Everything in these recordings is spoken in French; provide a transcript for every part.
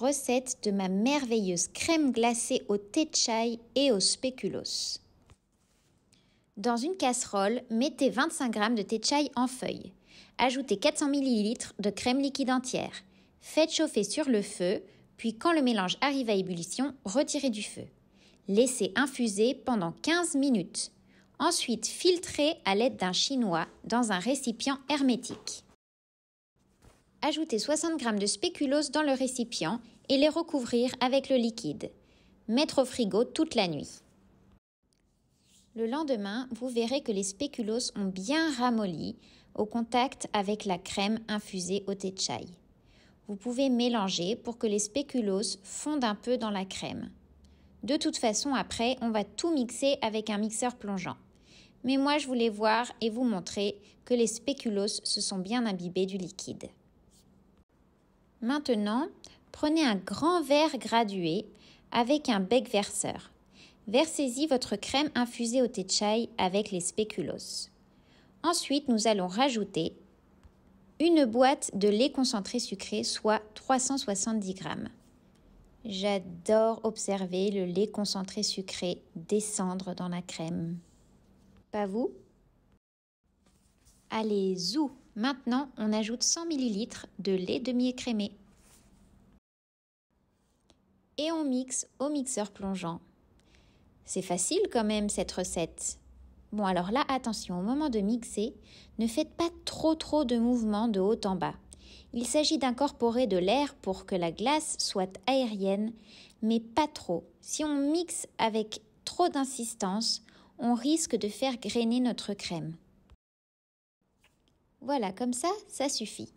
recette de ma merveilleuse crème glacée au thé chai et au spéculoos. Dans une casserole, mettez 25 g de thé chai en feuilles. Ajoutez 400 ml de crème liquide entière. Faites chauffer sur le feu, puis quand le mélange arrive à ébullition, retirez du feu. Laissez infuser pendant 15 minutes. Ensuite, filtrez à l'aide d'un chinois dans un récipient hermétique. Ajoutez 60 g de spéculoos dans le récipient et les recouvrir avec le liquide. Mettre au frigo toute la nuit. Le lendemain, vous verrez que les spéculos ont bien ramolli au contact avec la crème infusée au thé chai. Vous pouvez mélanger pour que les spéculos fondent un peu dans la crème. De toute façon, après, on va tout mixer avec un mixeur plongeant. Mais moi, je voulais voir et vous montrer que les spéculos se sont bien imbibés du liquide. Maintenant, prenez un grand verre gradué avec un bec verseur. Versez-y votre crème infusée au thé chai avec les spéculos. Ensuite, nous allons rajouter une boîte de lait concentré sucré, soit 370 grammes. J'adore observer le lait concentré sucré descendre dans la crème. Pas vous Allez, zou Maintenant, on ajoute 100 ml de lait demi-écrémé. Et on mixe au mixeur plongeant. C'est facile quand même cette recette. Bon alors là, attention, au moment de mixer, ne faites pas trop trop de mouvements de haut en bas. Il s'agit d'incorporer de l'air pour que la glace soit aérienne, mais pas trop. Si on mixe avec trop d'insistance, on risque de faire grainer notre crème. Voilà, comme ça, ça suffit.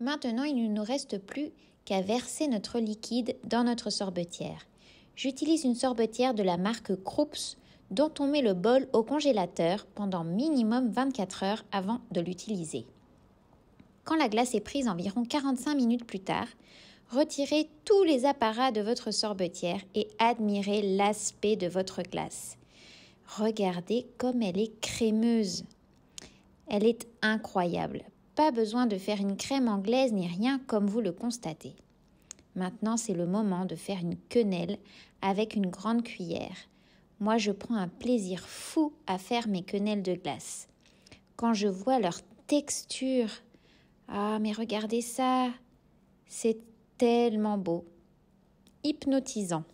Maintenant, il ne nous reste plus qu'à verser notre liquide dans notre sorbetière. J'utilise une sorbetière de la marque Krups dont on met le bol au congélateur pendant minimum 24 heures avant de l'utiliser. Quand la glace est prise environ 45 minutes plus tard, retirez tous les apparats de votre sorbetière et admirez l'aspect de votre glace. Regardez comme elle est crémeuse. Elle est incroyable. Pas besoin de faire une crème anglaise ni rien comme vous le constatez. Maintenant, c'est le moment de faire une quenelle avec une grande cuillère. Moi, je prends un plaisir fou à faire mes quenelles de glace. Quand je vois leur texture, ah, mais regardez ça, c'est tellement beau, hypnotisant.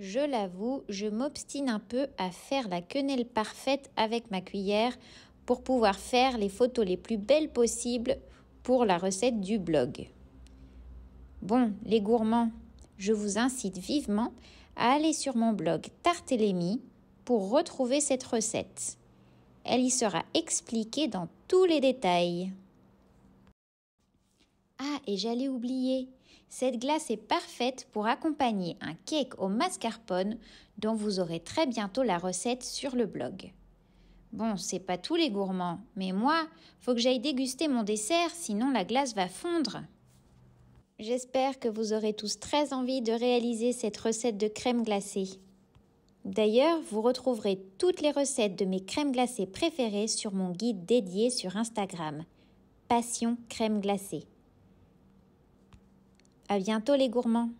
Je l'avoue, je m'obstine un peu à faire la quenelle parfaite avec ma cuillère pour pouvoir faire les photos les plus belles possibles pour la recette du blog. Bon, les gourmands, je vous incite vivement à aller sur mon blog Tartelémie pour retrouver cette recette. Elle y sera expliquée dans tous les détails et j'allais oublier. Cette glace est parfaite pour accompagner un cake au mascarpone dont vous aurez très bientôt la recette sur le blog. Bon, c'est pas tous les gourmands, mais moi, faut que j'aille déguster mon dessert, sinon la glace va fondre. J'espère que vous aurez tous très envie de réaliser cette recette de crème glacée. D'ailleurs, vous retrouverez toutes les recettes de mes crèmes glacées préférées sur mon guide dédié sur Instagram. Passion crème glacée. À bientôt les gourmands